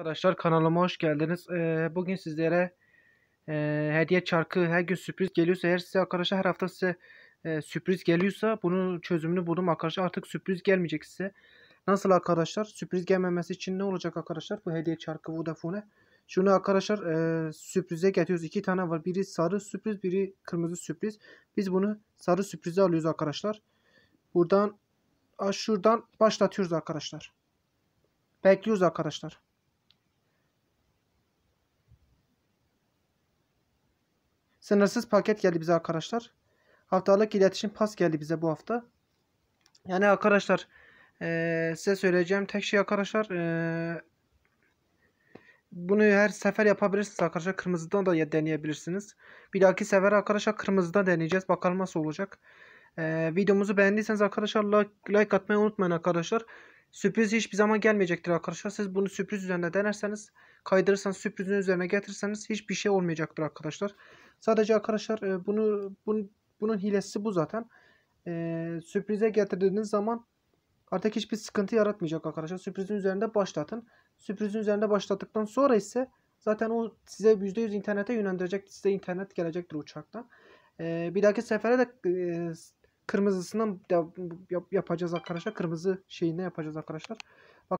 Arkadaşlar kanalıma hoş geldiniz. Ee, bugün sizlere e, hediye çarkı her gün sürpriz geliyorsa eğer size arkadaşlar her hafta size e, sürpriz geliyorsa bunun çözümünü buldum arkadaşlar. Artık sürpriz gelmeyecek size. Nasıl arkadaşlar? Sürpriz gelmemesi için ne olacak arkadaşlar? Bu hediye çarkı vodafone? Şunu arkadaşlar e, sürprize getiriyoruz. iki tane var. Biri sarı sürpriz, biri kırmızı sürpriz. Biz bunu sarı sürprize alıyoruz arkadaşlar. Buradan şuradan başlatıyoruz arkadaşlar. Bekliyoruz arkadaşlar. Sınırsız paket geldi bize arkadaşlar. Haftalık iletişim pas geldi bize bu hafta. Yani arkadaşlar e, size söyleyeceğim tek şey arkadaşlar e, bunu her sefer yapabilirsiniz arkadaşlar. Kırmızıdan da deneyebilirsiniz. Bir dahaki sefer arkadaşlar kırmızıdan deneyeceğiz. Bakalım nasıl olacak. Ee, videomuzu beğendiyseniz arkadaşlar like, like atmayı unutmayın arkadaşlar. Sürpriz hiçbir zaman gelmeyecektir arkadaşlar. Siz bunu sürpriz üzerine denerseniz, kaydırırsanız, sürprizin üzerine getirirseniz hiçbir şey olmayacaktır arkadaşlar. Sadece arkadaşlar e, bunu, bunu bunun hilesi bu zaten. E, sürprize getirdiğiniz zaman artık hiçbir sıkıntı yaratmayacak arkadaşlar. Sürprizin üzerinde başlatın. Sürprizin üzerinde başlattıktan sonra ise zaten o size %100 internete yönlendirecek. Size internet gelecektir uçaktan. E, bir dahaki sefere de e, kırmızısından yap, yap, yapacağız arkadaşlar. Kırmızı şeyine yapacağız arkadaşlar. Bak